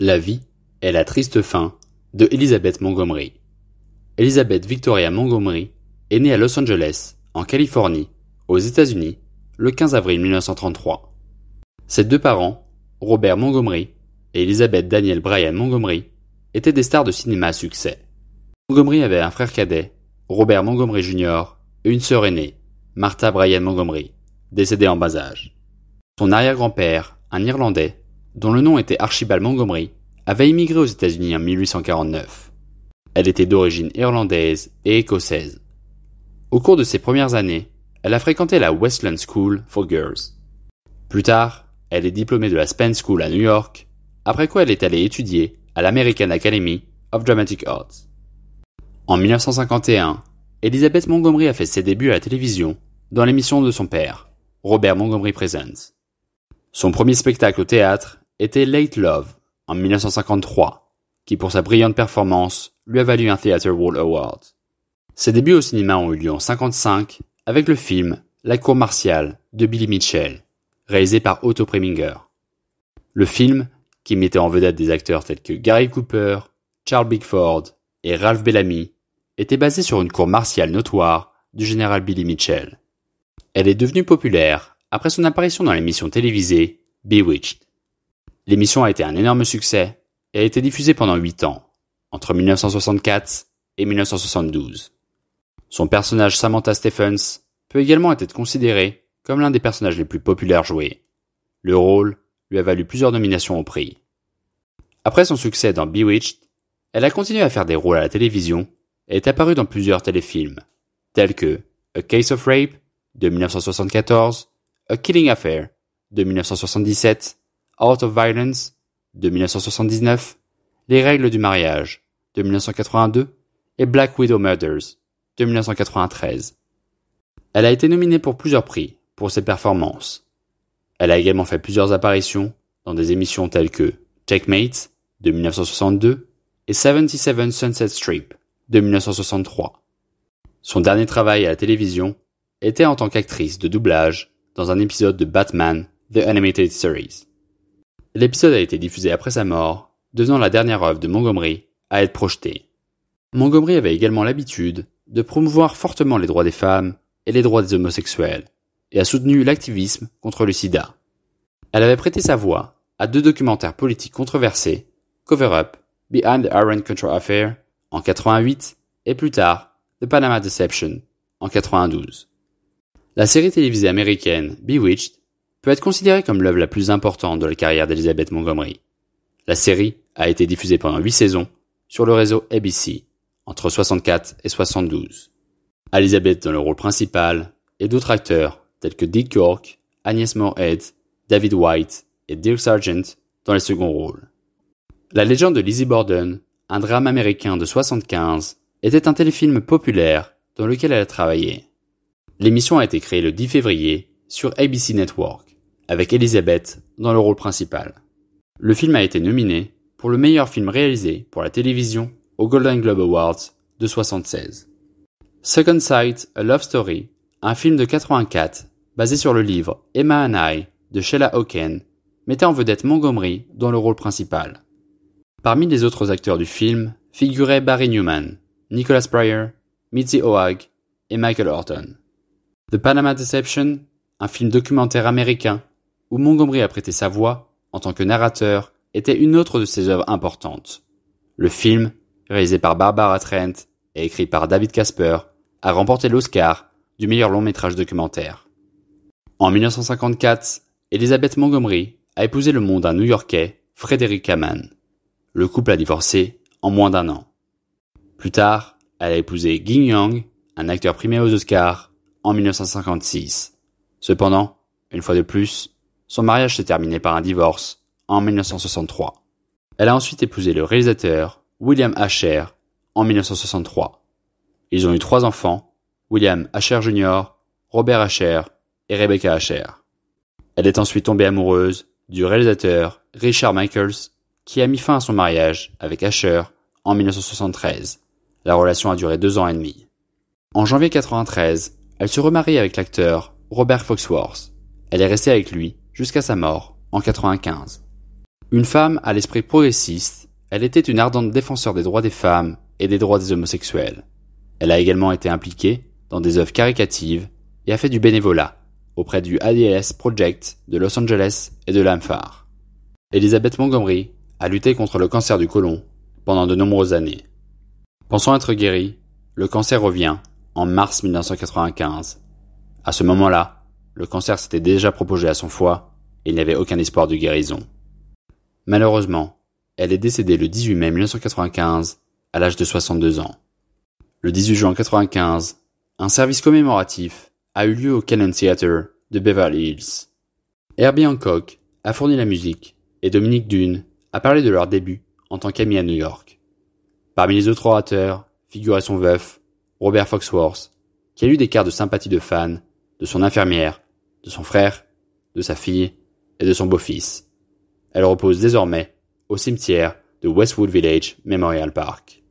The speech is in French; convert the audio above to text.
La vie est la triste fin de Elizabeth Montgomery. Elizabeth Victoria Montgomery est née à Los Angeles, en Californie, aux États-Unis, le 15 avril 1933. Ses deux parents, Robert Montgomery et Elizabeth Daniel Bryan Montgomery, étaient des stars de cinéma à succès. Montgomery avait un frère cadet, Robert Montgomery Jr., et une sœur aînée, Martha Bryan Montgomery, décédée en bas âge. Son arrière-grand-père, un Irlandais, dont le nom était Archibald Montgomery, avait immigré aux États-Unis en 1849. Elle était d'origine irlandaise et écossaise. Au cours de ses premières années, elle a fréquenté la Westland School for Girls. Plus tard, elle est diplômée de la Spence School à New York, après quoi elle est allée étudier à l'American Academy of Dramatic Arts. En 1951, Elizabeth Montgomery a fait ses débuts à la télévision dans l'émission de son père, Robert Montgomery Presents. Son premier spectacle au théâtre était Late Love en 1953, qui pour sa brillante performance lui a valu un Theatre World Award. Ses débuts au cinéma ont eu lieu en 1955 avec le film La cour martiale de Billy Mitchell, réalisé par Otto Preminger. Le film, qui mettait en vedette des acteurs tels que Gary Cooper, Charles Bickford et Ralph Bellamy, était basé sur une cour martiale notoire du général Billy Mitchell. Elle est devenue populaire après son apparition dans l'émission télévisée Bewitched. L'émission a été un énorme succès et a été diffusée pendant 8 ans, entre 1964 et 1972. Son personnage Samantha Stephens peut également être considéré comme l'un des personnages les plus populaires joués. Le rôle lui a valu plusieurs nominations au prix. Après son succès dans Bewitched, elle a continué à faire des rôles à la télévision et est apparue dans plusieurs téléfilms, tels que A Case of Rape de 1974, a Killing Affair de 1977, Out of Violence de 1979, Les règles du mariage de 1982 et Black Widow Murders de 1993. Elle a été nominée pour plusieurs prix pour ses performances. Elle a également fait plusieurs apparitions dans des émissions telles que Checkmate de 1962 et 77 Sunset Strip de 1963. Son dernier travail à la télévision était en tant qu'actrice de doublage dans un épisode de Batman The Animated Series. L'épisode a été diffusé après sa mort, devenant la dernière œuvre de Montgomery à être projetée. Montgomery avait également l'habitude de promouvoir fortement les droits des femmes et les droits des homosexuels, et a soutenu l'activisme contre le sida. Elle avait prêté sa voix à deux documentaires politiques controversés, Cover Up, Behind the Iron Control Affair en 88 et plus tard The Panama Deception en 92. La série télévisée américaine Bewitched peut être considérée comme l'œuvre la plus importante de la carrière d'Elizabeth Montgomery. La série a été diffusée pendant huit saisons sur le réseau ABC entre 64 et 72. Elizabeth dans le rôle principal et d'autres acteurs tels que Dick York, Agnes Moorehead, David White et Dirk Sargent dans les seconds rôles. La légende de Lizzie Borden, un drame américain de 75, était un téléfilm populaire dans lequel elle a travaillé. L'émission a été créée le 10 février sur ABC Network, avec Elizabeth dans le rôle principal. Le film a été nominé pour le meilleur film réalisé pour la télévision aux Golden Globe Awards de 76. Second Sight, A Love Story, un film de 84 basé sur le livre Emma and I de Sheila Hawken, mettait en vedette Montgomery dans le rôle principal. Parmi les autres acteurs du film figuraient Barry Newman, Nicholas Pryor, Mitzi Oag et Michael Horton. The Panama Deception, un film documentaire américain où Montgomery a prêté sa voix en tant que narrateur, était une autre de ses œuvres importantes. Le film, réalisé par Barbara Trent et écrit par David Casper, a remporté l'Oscar du meilleur long métrage documentaire. En 1954, Elizabeth Montgomery a épousé le monde d'un New-Yorkais, Frederick Kaman Le couple a divorcé en moins d'un an. Plus tard, elle a épousé Ging Yang, un acteur primé aux Oscars, 1956. Cependant, une fois de plus, son mariage s'est terminé par un divorce en 1963. Elle a ensuite épousé le réalisateur William Asher en 1963. Ils ont eu trois enfants, William Asher Jr., Robert Asher et Rebecca Asher. Elle est ensuite tombée amoureuse du réalisateur Richard Michaels qui a mis fin à son mariage avec Asher en 1973. La relation a duré deux ans et demi. En janvier 1993, elle se remarie avec l'acteur Robert Foxworth. Elle est restée avec lui jusqu'à sa mort en 95. Une femme à l'esprit progressiste, elle était une ardente défenseur des droits des femmes et des droits des homosexuels. Elle a également été impliquée dans des œuvres caricatives et a fait du bénévolat auprès du ads Project de Los Angeles et de l'AMFAR. Elizabeth Montgomery a lutté contre le cancer du côlon pendant de nombreuses années. Pensant être guérie, le cancer revient en mars 1995. À ce moment-là, le cancer s'était déjà proposé à son foie et il n'y avait aucun espoir de guérison. Malheureusement, elle est décédée le 18 mai 1995 à l'âge de 62 ans. Le 18 juin 1995, un service commémoratif a eu lieu au Cannon Theatre de Beverly Hills. Herbie Hancock a fourni la musique et Dominique Dune a parlé de leur début en tant qu'ami à New York. Parmi les autres orateurs figurait son veuf, Robert Foxworth, qui a eu des cartes de sympathie de fans, de son infirmière, de son frère, de sa fille et de son beau-fils. Elle repose désormais au cimetière de Westwood Village Memorial Park.